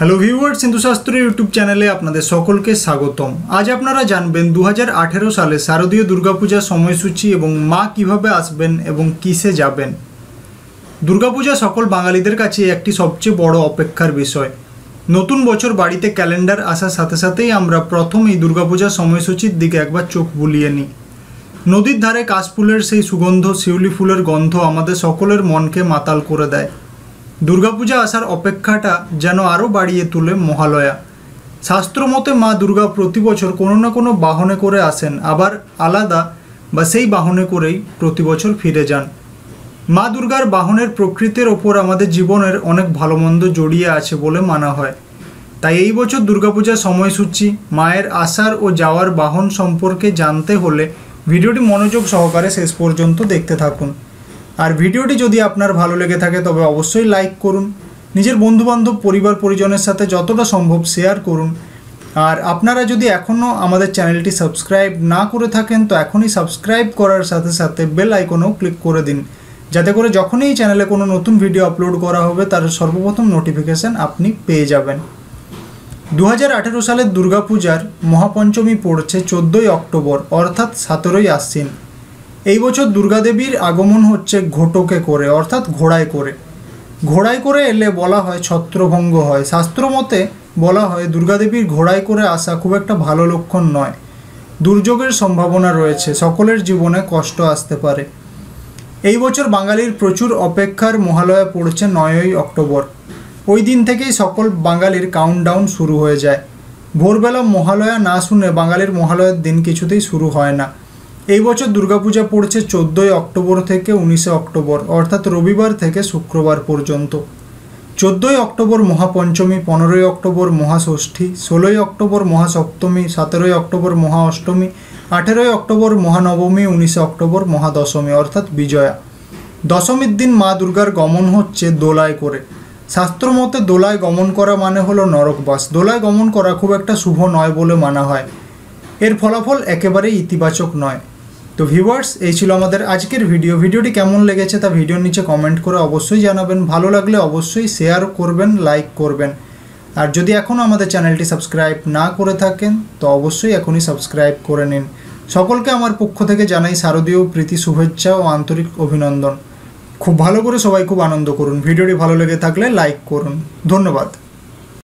hello viewers হিন্দুশাস্ত্রী YouTube চ্যানেলে আপনাদের সকলকে স্বাগতম আজ আপনারা জানবেন দু সালে শারদীয় দুর্গাপূজার সময়সূচি এবং মা কিভাবে আসবেন এবং কিসে যাবেন দুর্গাপূজা সকল বাঙালিদের কাছে একটি সবচেয়ে বড় অপেক্ষার বিষয় নতুন বছর বাড়িতে ক্যালেন্ডার আসার সাথে সাথেই আমরা প্রথমেই দুর্গাপূজার সময়সূচির দিকে একবার চোখ বুলিয়ে নিই নদীর ধারে কাশফুলের সেই সুগন্ধ শিউলি ফুলের গন্ধ আমাদের সকলের মনকে মাতাল করে দেয় দুর্গাপূজা আসার অপেক্ষাটা যেন আরও বাড়িয়ে তুলে মহালয়া শাস্ত্র মতে মা দুর্গা প্রতি বছর কোনো না কোনো বাহনে করে আসেন আবার আলাদা বা সেই বাহনে করেই প্রতি বছর ফিরে যান মা দুর্গার বাহনের প্রকৃতির ওপর আমাদের জীবনের অনেক ভালো মন্দ জড়িয়ে আছে বলে মানা হয় তাই এই বছর দুর্গাপূজার সময়সূচি মায়ের আসার ও যাওয়ার বাহন সম্পর্কে জানতে হলে ভিডিওটি মনোযোগ সহকারে শেষ পর্যন্ত দেখতে থাকুন আর ভিডিওটি যদি আপনার ভালো লেগে থাকে তবে অবশ্যই লাইক করুন নিজের বন্ধুবান্ধব পরিবার পরিজনের সাথে যতটা সম্ভব শেয়ার করুন আর আপনারা যদি এখনও আমাদের চ্যানেলটি সাবস্ক্রাইব না করে থাকেন তো এখনই সাবস্ক্রাইব করার সাথে সাথে বেল আইকনও ক্লিক করে দিন যাতে করে যখনই চ্যানেলে কোনো নতুন ভিডিও আপলোড করা হবে তার সর্বপ্রথম নোটিফিকেশান আপনি পেয়ে যাবেন দু হাজার সালের দুর্গাপূজার মহাপঞ্চমী পড়ছে চোদ্দোই অক্টোবর অর্থাৎ সতেরোই আশ্বিন এই বছর দুর্গাদেবীর আগমন হচ্ছে ঘোটকে করে অর্থাৎ ঘোড়ায় করে ঘোড়ায় করে এলে বলা হয় ছত্রভঙ্গ হয় শাস্ত্র মতে বলা হয় দুর্গাদেবীর ঘোড়ায় করে আসা খুব একটা ভালো লক্ষণ নয় দুর্যোগের সম্ভাবনা রয়েছে সকলের জীবনে কষ্ট আসতে পারে এই বছর বাঙালির প্রচুর অপেক্ষার মহালয়া পড়ছে নয়ই অক্টোবর ওই দিন থেকেই সকল বাঙালির কাউন্টডাউন শুরু হয়ে যায় ভোরবেলা মহালয়া না শুনে বাঙালির মহালয়ার দিন কিছুতেই শুরু হয় না এই বছর দুর্গাপূজা পড়ছে চোদ্দোই অক্টোবর থেকে উনিশে অক্টোবর অর্থাৎ রবিবার থেকে শুক্রবার পর্যন্ত চোদ্দোই অক্টোবর মহাপঞ্চমী পনেরোই অক্টোবর মহাষষ্ঠী ষোলোই অক্টোবর মহাসপ্তমী সতেরোই অক্টোবর মহা অষ্টমী আঠেরোই অক্টোবর মহানবমী উনিশে অক্টোবর মহাদশমী অর্থাৎ বিজয়া দশমীর দিন মা দুর্গার গমন হচ্ছে দোলায় করে শাস্ত্রমতে দোলায় গমন করা মানে হলো নরকবাস দোলায় গমন করা খুব একটা শুভ নয় বলে মানা হয় এর ফলাফল একেবারেই ইতিবাচক নয় তো ভিউয়ার্স এই ছিল আমাদের আজকের ভিডিও ভিডিওটি কেমন লেগেছে তা ভিডিওর নিচে কমেন্ট করে অবশ্যই জানাবেন ভালো লাগলে অবশ্যই শেয়ার করবেন লাইক করবেন আর যদি এখনও আমাদের চ্যানেলটি সাবস্ক্রাইব না করে থাকেন তো অবশ্যই এখনই সাবস্ক্রাইব করে নিন সকলকে আমার পক্ষ থেকে জানাই শারদীয় প্রীতি শুভেচ্ছা ও আন্তরিক অভিনন্দন খুব ভালো করে সবাই খুব আনন্দ করুন ভিডিওটি ভালো লেগে থাকলে লাইক করুন ধন্যবাদ